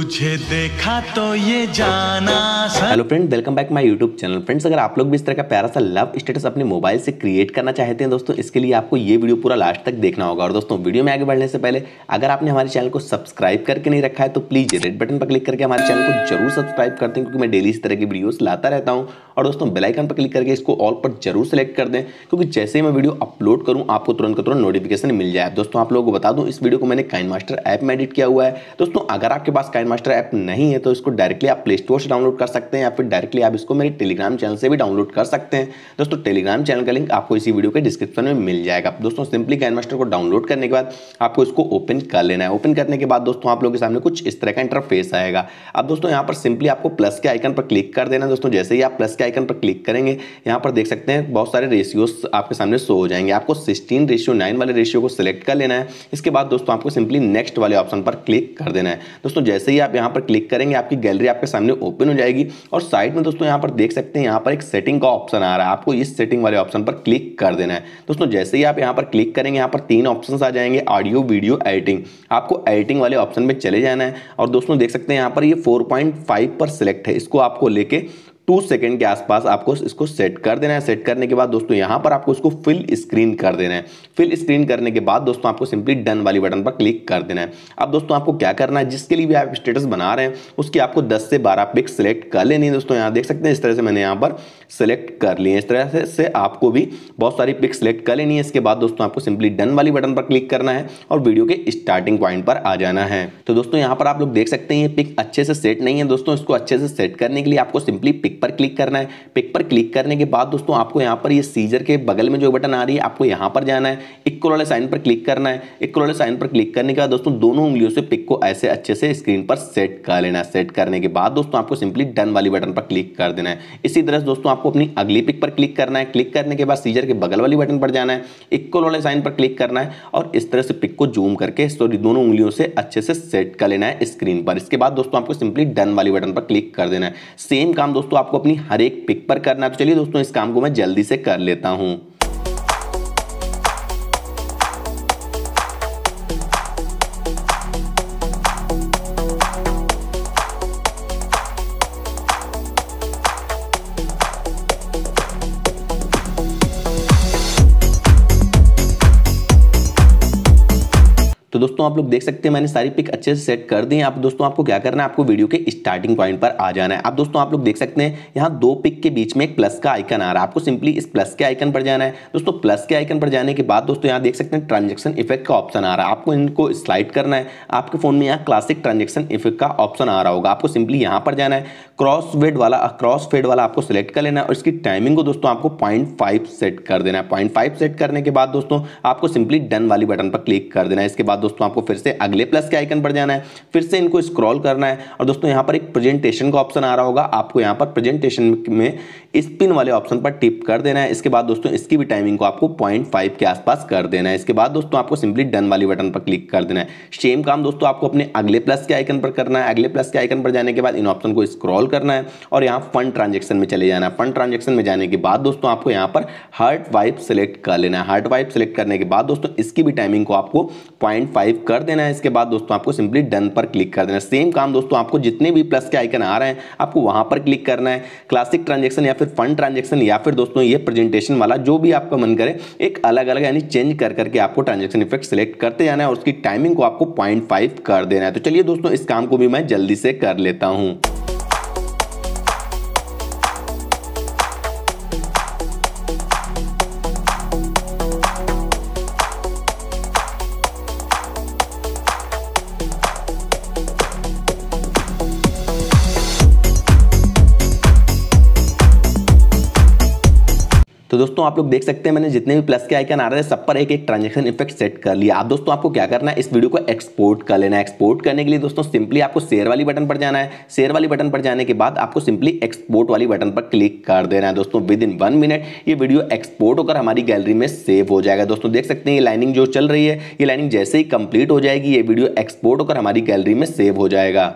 तुझे देखा तो ये जाना hello friend welcome back my YouTube channel friends अगर आप लोग भी इस तरह का प्यारा सा लव स्टेटस अपने मोबाइल से क्रिएट करना चाहते हैं दोस्तों इसके लिए आपको ये वीडियो पूरा लास्ट तक देखना होगा और दोस्तों वीडियो में आगे बढ़ने से पहले अगर आपने हमारे चैनल को सब्सक्राइब करके नहीं रखा है तो प्लीज़ रेड बटन पर क्लिक करके हमारे चैनल को जरूर सब्सक्राइब करते हैं क्योंकि मैं डेली इस तरह की वीडियोज़ लाता रहता हूँ और दोस्तों बेलाइकन पर क्लिक करके इसको ऑल पर जरूर सेलेक्ट कर दें क्योंकि जैसे ही मैं वीडियो अपलोड करूँ आपको तुरंत तुरंत नोटिफिकेशन मिल जाए दोस्तों आप लोगों को बता दूँ इस वीडियो को मैंने काइन मास्टर ऐप में एडिट किया हुआ है दोस्तों अगर आपके पास काइन काइन मास्टर ऐप नहीं है तो इसको डायरेक्टली आप प्ले स्टोर से डाउनलोड कर सकते हैं या फिर डायरेक्टली आप इसको मेरे टेलीग्राम चैनल से भी डाउनलोड कर सकते हैं दोस्तों टेलीग्राम चैनल का लिंक आपको इसी वीडियो के डिस्क्रिप्शन में मिल जाएगा दोस्तों सिंपली काइन मास्टर को डाउनलोड करने के बाद आपको इसको ओपन कर लेना है ओपन करने के बाद दोस्तों आप लोग के सामने कुछ इस तरह का इंटरफेस आएगा अब दोस्तों यहाँ पर सिंपली आपको प्लस के आइकन पर क्लिक कर देना दोस्तों जैसे ही आप प्लस के आइकन पर क्लिक करेंगे यहाँ पर देख सकते हैं बहुत सारे रेशियोज आपके सामने शो हो जाएंगे आपको सिक्सटीन रेशियो नाइन वाले रेशियो को सिलेक्ट कर लेना है इसके बाद दोस्तों आपको सिंपली नेक्स्ट वाले ऑप्शन पर क्लिक कर देना है दोस्तों जैसे ही आप यहाँ पर क्लिक करेंगे आपकी गैलरी आपके सामने ओपन हो जाएगी और साइड में दोस्तों यहाँ पर देख सकते हैं यहाँ पर एक सेटिंग का ऑप्शन आ रहा है आपको इस सेटिंग वाले ऑप्शन पर क्लिक कर देना है दोस्तों जैसे ही आप यहाँ पर क्लिक करेंगे यहाँ पर तीन ऑप्शन आ जाएंगे ऑडियो वीडियो एडिटिंग आपको एडिटिंग वाले ऑप्शन में चले जाना है और दोस्तों देख सकते हैं यहाँ पर ये फोर पर सिलेक्ट है इसको आपको लेके टू सेकेंड के आसपास आपको इसको सेट कर देना है सेट करने के बाद दोस्तों यहाँ पर आपको इसको फिल स्क्रीन कर देना है फिल स्क्रीन करने के बाद दोस्तों आपको सिंपली डन वाली बटन पर क्लिक कर देना है अब दोस्तों आपको क्या करना है जिसके लिए भी आप स्टेटस बना रहे हैं उसकी आपको दस से बारह पिक सेलेक्ट कर लेनी है दोस्तों यहाँ देख सकते हैं इस तरह से मैंने यहाँ पर सेलेक्ट कर लिए इस तरह से, आपको भी बहुत सारी पिक सेलेक्ट कर लेनी है इसके बाद दोस्तों आपको सिंपली डन वाली बटन पर क्लिक करना है और वीडियो के स्टार्टिंग पॉइंट पर आ जाना है तो दोस्तों यहाँ पर आप लोग देख सकते हैं ये पिक अच्छे से सेट नहीं है दोस्तों इसको अच्छे से सेट करने के लिए आपको सिंपली पिक पिक पर क्लिक करना है पिक पर क्लिक करने के बाद दोस्तों आपको यहाँ पर ये सीजर के बगल में जो बटन आ रही है आपको यहाँ पर जाना है इक्वल वाले साइन पर क्लिक करना है इक्वल वाले साइन पर क्लिक करने के बाद दोस्तों दोनों उंगलियों से पिक को ऐसे अच्छे से स्क्रीन पर सेट कर लेना है सेट करने के बाद दोस्तों आपको सिंपली डन वाली बटन पर क्लिक कर देना है इसी तरह से दोस्तों आपको अपनी अगली पिक पर क्लिक करना है क्लिक करने के बाद सीजर के बगल वाली बटन पर जाना है इक्वल वाले साइन पर क्लिक करना है और इस तरह से पिक को जूम करके सॉरी दोनों उंगलियों से अच्छे से सेट कर लेना है स्क्रीन पर इसके बाद दोस्तों आपको सिंपली डन वाली बटन पर क्लिक कर देना है सेम काम दोस्तों आपको अपनी हर एक पिक पर करना है तो चलिए दोस्तों इस काम को मैं जल्दी से कर लेता हूँ दोस्तों आप लोग देख सकते हैं मैंने सारी पिक अच्छे से सेट कर दी है आप दोस्तों आपको क्या करना है आपको वीडियो के स्टार्टिंग पॉइंट पर आ जाना है आप दोस्तों आप लोग देख सकते हैं यहाँ दो पिक के बीच में एक प्लस का आइकन आ रहा है आपको सिंपली इस प्लस के आइकन पर जाना है दोस्तों प्लस के आइकन पर जाने के बाद दोस्तों यहाँ देख सकते हैं ट्रांजेक्शन इफेक्ट का ऑप्शन आ रहा है आपको इनको स्लाइड करना है आपके फोन में यहाँ क्लासिक ट्रांजेक्शन इफेक्ट का ऑप्शन आ रहा होगा आपको सिंपली यहाँ पर जाना है क्रॉस वेड वाला क्रॉस फेड वाला आपको सिलेक्ट कर लेना है और इसकी टाइमिंग को दोस्तों आपको पॉइंट फाइव सेट कर देना है पॉइंट फाइव सेट करने के बाद दोस्तों आपको सिंपली डन वाली बटन पर क्लिक कर देना है इसके बाद दोस्तों दोस्तों आपको फिर से अगले प्लस के आइकन पर जाना है फिर से इनको स्क्रॉल करना है और दोस्तों यहाँ पर एक प्रेजेंटेशन का ऑप्शन आ रहा होगा आपको यहाँ पर प्रेजेंटेशन में स्पिन वाले ऑप्शन पर टिप कर देना है इसके बाद दोस्तों इसकी भी टाइमिंग को आपको पॉइंट फाइव के आसपास कर देना है इसके बाद दोस्तों आपको सिंपली डन वाली बटन पर क्लिक कर देना है सेम काम दोस्तों आपको अपने अगले प्लस के आइकन पर करना है अगले प्लस के आइकन पर जाने के बाद इन ऑप्शन को स्क्रॉल करना है और यहाँ फंड ट्रांजेक्शन में चले जाना है फंड ट्रांजेक्शन में जाने के बाद दोस्तों आपको यहाँ पर हार्ट वाइप सेलेक्ट कर लेना है हार्ट वाइप सेलेक्ट करने के बाद दोस्तों इसकी भी टाइमिंग को आपको पॉइंट फाइव कर देना है इसके बाद दोस्तों आपको सिंपली डन पर क्लिक कर देना है सेम काम दोस्तों आपको जितने भी प्लस के आइकन आ रहे हैं आपको वहाँ पर क्लिक करना है क्लासिक ट्रांजेक्शन या फिर फिर फंड ट्रांजेक्शन या फिर दोस्तों ये प्रेजेंटेशन वाला जो भी आपका मन करे एक अलग अलग यानी चेंज कर करके आपको ट्रांजेक्शन इफेक्ट सेलेक्ट करते जाना है और उसकी टाइमिंग को आपको पॉइंट फाइव कर देना है तो चलिए दोस्तों इस काम को भी मैं जल्दी से कर लेता हूँ तो दोस्तों आप लोग देख सकते हैं मैंने जितने भी प्लस के आइकन आ रहे हैं सब पर एक एक ट्रांजेक्शन इफेक्ट सेट कर लिया आप दोस्तों आपको क्या करना है इस वीडियो को एक्सपोर्ट कर लेना है एक्सपोर्ट करने के लिए दोस्तों सिंपली आपको शेयर वाली बटन पर जाना है शेयर वाली बटन पर जाने के बाद आपको सिंपली एक्सपोर्ट वाली बटन पर क्लिक कर देना है दोस्तों विद इन वन मिनट ये वीडियो एक्सपोर्ट होकर हमारी गैलरी में सेव हो जाएगा दोस्तों देख सकते हैं ये लाइनिंग जो चल रही है ये लाइनिंग जैसे ही कंप्लीट हो जाएगी ये वीडियो एक्सपोर्ट होकर हमारी गैलरी में सेव हो जाएगा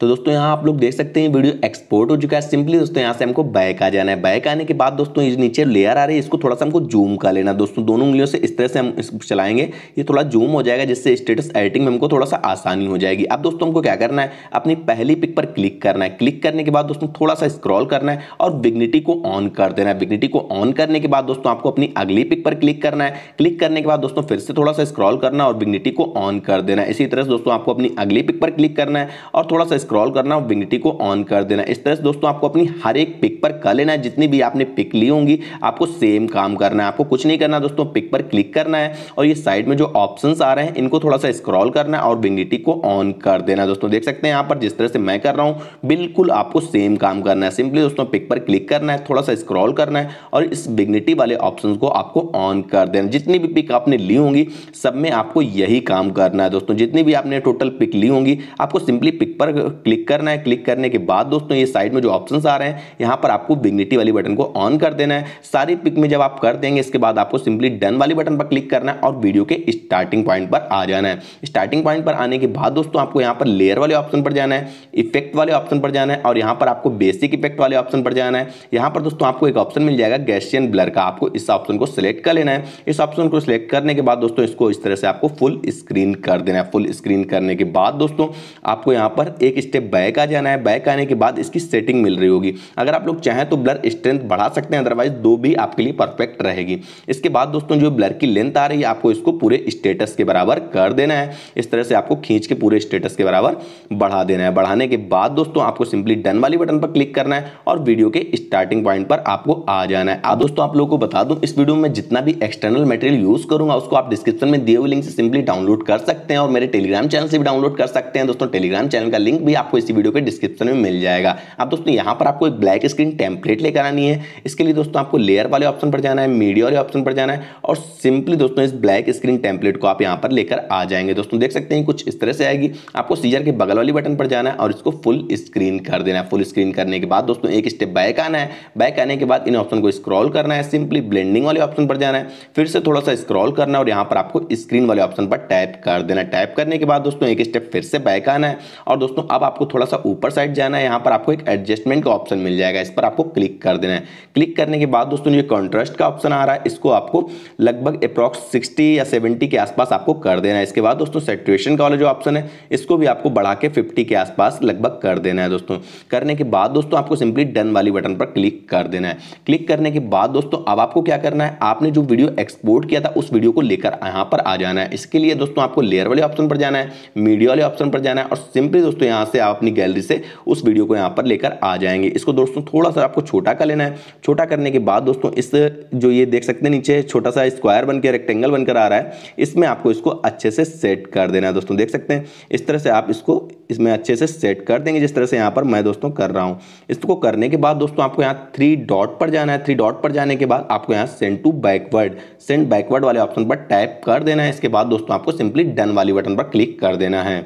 तो दोस्तों यहाँ आप लोग देख सकते हैं वीडियो एक्सपोर्ट हो चुका है सिंपली दोस्तों यहाँ से हमको बैक आ जाना है बैक आने के बाद दोस्तों ये नीचे लेयर आ रही है इसको थोड़ा सा हमको जूम कर लेना दोस्तों दोनों उंगलियों से इस तरह से हम इसको चलाएंगे ये थोड़ा जूम हो जाएगा जिससे स्टेटस एडिटिंग में हमको थोड़ा सा आसानी हो जाएगी अब दोस्तों हमको क्या करना है अपनी पहली पिक पर क्लिक करना है क्लिक करने के बाद दोस्तों थोड़ा सा स्क्रॉल करना है और विग्निटी को ऑन कर देना है विग्निटी को ऑन करने के बाद दोस्तों आपको अपनी अगली पिक पर क्लिक करना है क्लिक करने के बाद दोस्तों फिर से थोड़ा सा स्क्रॉल करना और विग्निटी को ऑन कर देना है इसी तरह से दोस्तों आपको अपनी अगली पिक पर क्लिक करना है और थोड़ा सा स्क्रॉल करना और को ऑन कर देना इस तरह से दोस्तों आपको अपनी हर एक पिक पर कर लेना है जितनी भी आपने पिक ली होंगी आपको सेम काम करना है आपको कुछ नहीं करना दोस्तों पिक पर क्लिक करना है और ये साइड में जो ऑप्शन आ रहे हैं इनको थोड़ा सा स्क्रॉल करना है और विंगटी को ऑन कर देना दोस्तों देख सकते हैं यहाँ पर जिस तरह से मैं कर रहा हूँ बिल्कुल आपको सेम काम करना है सिंपली दोस्तों पिक पर क्लिक करना है थोड़ा सा स्क्रॉल करना है और इस विंगटी वाले ऑप्शन को आपको ऑन कर देना जितनी भी पिक आपने ली होंगी सब में आपको यही काम करना है दोस्तों जितनी भी आपने टोटल पिक ली होंगी आपको सिंपली पिक पर क्लिक करना है क्लिक करने के बाद दोस्तों ये साइड में जो ऑप्शंस आ रहे हैं यहाँ पर आपको बिग्निटी वाली बटन को ऑन कर देना है सारी पिक में जब आप कर देंगे इसके बाद आपको सिंपली डन वाली बटन पर क्लिक करना है और वीडियो के स्टार्टिंग पॉइंट पर आ जाना है स्टार्टिंग पॉइंट पर आने के बाद दोस्तों आपको यहाँ पर लेयर वाले ऑप्शन पर जाना है इफेक्ट वाले ऑप्शन पर जाना है और यहाँ पर आपको बेसिक इफेक्ट वाले ऑप्शन पर जाना है यहाँ पर दोस्तों आपको एक ऑप्शन मिल जाएगा गैशियन ब्लर का आपको इस ऑप्शन को सिलेक्ट कर लेना है इस ऑप्शन को सिलेक्ट करने के बाद दोस्तों इसको इस तरह से आपको फुल स्क्रीन कर देना है फुल स्क्रीन करने के बाद दोस्तों आपको यहाँ पर एक स्टेप बैक आ जाना है बैक आने के बाद इसकी सेटिंग मिल रही होगी अगर आप लोग चाहें तो ब्लर स्ट्रेंथ बढ़ा सकते हैं अदरवाइज दो भी आपके लिए परफेक्ट रहेगी इसके बाद दोस्तों जो ब्लर की लेंथ आ रही है आपको इसको पूरे स्टेटस के बराबर कर देना है इस तरह से आपको खींच के पूरे स्टेटस के बराबर बढ़ा देना है बढ़ाने के बाद दोस्तों आपको सिंपली डन वाली बटन पर क्लिक करना है और वीडियो के स्टार्टिंग पॉइंट पर आपको आ जाना है दोस्तों आप लोगों को बता दूं इस वीडियो में जितना भी एक्सटर्नल मटेरियल यूज करूंगा उसको आप डिस्क्रिप्शन में दिए हुए लिंक से सिंपली डाउनलोड कर सकते हैं और मेरे टेलीग्राम चैनल से भी डाउनलोड कर सकते हैं दोस्तों टेलीग्राम चैनल का लिंक भी आपको इसी वीडियो के डिस्क्रिप्शन में मिल जाएगा अब दोस्तों यहाँ पर आपको एक ब्लैक स्क्रीन टेम्पलेट लेकर आनी है इसके लिए दोस्तों आपको लेयर वाले ऑप्शन पर जाना है मीडिया वाले ऑप्शन पर जाना है और सिंपली दोस्तों इस ब्लैक स्क्रीन टेम्पलेट को आप यहाँ पर लेकर आ जाएंगे दोस्तों देख सकते हैं कुछ इस तरह से आएगी आपको सीजर के बगल वाली बटन पर जाना है और इसको फुल स्क्रीन कर देना है फुल स्क्रीन करने के बाद दोस्तों एक स्टेप बैक आना है बैक आने के बाद इन ऑप्शन को स्क्रॉल करना है सिंपली ब्लेंडिंग वाले ऑप्शन पर जाना है फिर से थोड़ा सा स्क्रॉल करना है और यहाँ पर आपको स्क्रीन वाले ऑप्शन पर टाइप कर देना है टाइप करने के बाद दोस्तों एक स्टेप फिर से बैक आना है और दोस्तों अब आपको थोड़ा सा ऊपर साइड जाना है यहाँ पर आपको एक एडजस्टमेंट का ऑप्शन मिल जाएगा इस पर आपको क्लिक कर देना है क्लिक करने के बाद दोस्तों ये कॉन्ट्रास्ट का ऑप्शन आ रहा है इसको आपको लगभग अप्रॉक्स सिक्सटी या सेवेंटी के आसपास आपको कर देना है इसके बाद दोस्तों सेचुएशन का वाला जो ऑप्शन है इसको भी आपको बढ़ा के फिफ्टी के आसपास लगभग कर देना है दोस्तों करने के बाद दोस्तों आपको सिंपली डन वाली बटन पर क्लिक कर देना है क्लिक करने के बाद दोस्तों अब आपको क्या करना है आपने जो वीडियो एक्सपोर्ट किया था उस वीडियो को लेकर यहाँ पर आ जाना है इसके लिए दोस्तों आपको लेयर वाले ऑप्शन पर जाना है मीडिया वाले ऑप्शन पर जाना है और सिंपली दोस्तों यहाँ से आप अपनी गैलरी से उस वीडियो को यहाँ पर लेकर आ जाएंगे इसको दोस्तों थोड़ा सा आपको छोटा कर लेना है छोटा करने के बाद दोस्तों इस जो ये देख सकते हैं नीचे छोटा सा स्क्वायर बनकर रेक्टेंगल बनकर आ रहा है इसमें आपको इसको अच्छे से सेट कर देना है दोस्तों देख सकते हैं इस तरह से आप इसको इसमें अच्छे से सेट कर देंगे जिस तरह से यहाँ पर मैं दोस्तों कर रहा हूँ इसको करने के बाद दोस्तों आपको यहाँ थ्री डॉट पर जाना है थ्री डॉट पर जाने के बाद आपको यहाँ send to backward send backward वाले ऑप्शन पर टाइप कर देना है इसके बाद दोस्तों आपको सिंपली डन वाली बटन पर क्लिक कर देना है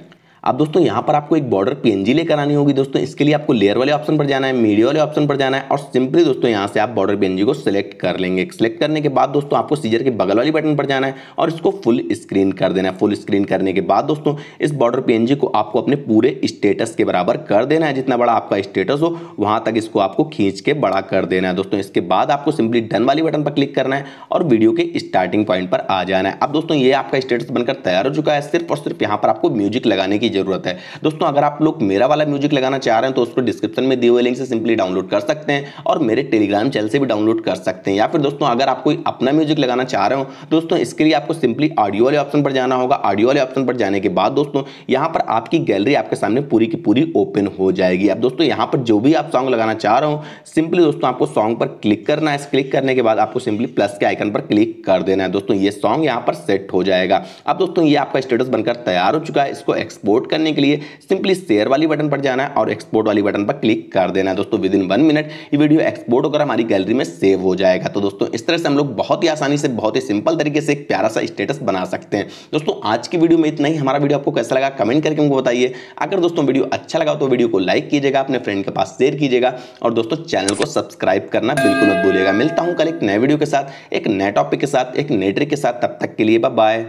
अब दोस्तों यहाँ पर आपको एक बॉर्डर पीएनजी लेकर आनी होगी दोस्तों इसके लिए आपको लेयर वाले ऑप्शन पर जाना है मीडिया वाले ऑप्शन पर जाना है और सिंपली दोस्तों यहाँ से आप बॉर्डर पीएनजी को सिलेक्ट कर लेंगे सिलेक्ट करने के बाद दोस्तों आपको सीजर के बगल वाली बटन पर जाना है और इसको फुल स्क्रीन कर देना है फुल स्क्रीन करने के बाद दोस्तों इस बॉर्डर पीएनजी को आपको अपने पूरे स्टेटस के बराबर कर देना है जितना बड़ा आपका स्टेटस हो वहाँ तक इसको आपको खींच के बड़ा कर देना है दोस्तों इसके बाद आपको सिंपली डन वाली बटन पर क्लिक करना है और वीडियो के स्टार्टिंग पॉइंट पर आ जाना है अब दोस्तों ये आपका स्टेटस बनकर तैयार हो चुका है सिर्फ और सिर्फ यहाँ पर आपको म्यूजिक लगाने की की ज़रूरत है दोस्तों अगर आप लोग मेरा वाला म्यूजिक लगाना चाह रहे हैं तो उसको डिस्क्रिप्शन में दिए हुए लिंक से सिंपली डाउनलोड कर सकते हैं और मेरे टेलीग्राम चैनल से भी डाउनलोड कर सकते हैं या फिर दोस्तों अगर आप कोई अपना म्यूजिक लगाना चाह रहे हो दोस्तों इसके लिए आपको सिंपली ऑडियो वाले ऑप्शन पर जाना होगा ऑडियो वाले ऑप्शन पर जाने के बाद दोस्तों यहाँ पर आपकी गैलरी आपके सामने पूरी की पूरी ओपन हो जाएगी अब दोस्तों यहाँ पर जो भी आप सॉन्ग लगाना चाह रहे हो सिंपली दोस्तों आपको सॉन्ग पर क्लिक करना है क्लिक करने के बाद आपको सिंपली प्लस के आइकन पर क्लिक कर देना है दोस्तों ये सॉन्ग यहाँ पर सेट हो जाएगा अब दोस्तों ये आपका स्टेटस बनकर तैयार हो चुका है इसको एक्सपोर्ट एक्सपोर्ट करने के लिए सिंपली शेयर वाली बटन पर जाना है और एक्सपोर्ट वाली बटन पर क्लिक कर देना है दोस्तों विद इन वन मिनट ये वीडियो एक्सपोर्ट होकर हमारी गैलरी में सेव हो जाएगा तो दोस्तों इस तरह से हम लोग बहुत ही आसानी से बहुत ही सिंपल तरीके से एक प्यारा सा स्टेटस बना सकते हैं दोस्तों आज की वीडियो में इतना ही हमारा वीडियो आपको कैसा लगा कमेंट करके हमको बताइए अगर दोस्तों वीडियो अच्छा लगा तो वीडियो को लाइक कीजिएगा अपने फ्रेंड के पास शेयर कीजिएगा और दोस्तों चैनल को सब्सक्राइब करना बिल्कुल मत भूलिएगा मिलता हूँ कल एक नए वीडियो के साथ एक नए टॉपिक के साथ एक नए के साथ तब तक के लिए बाय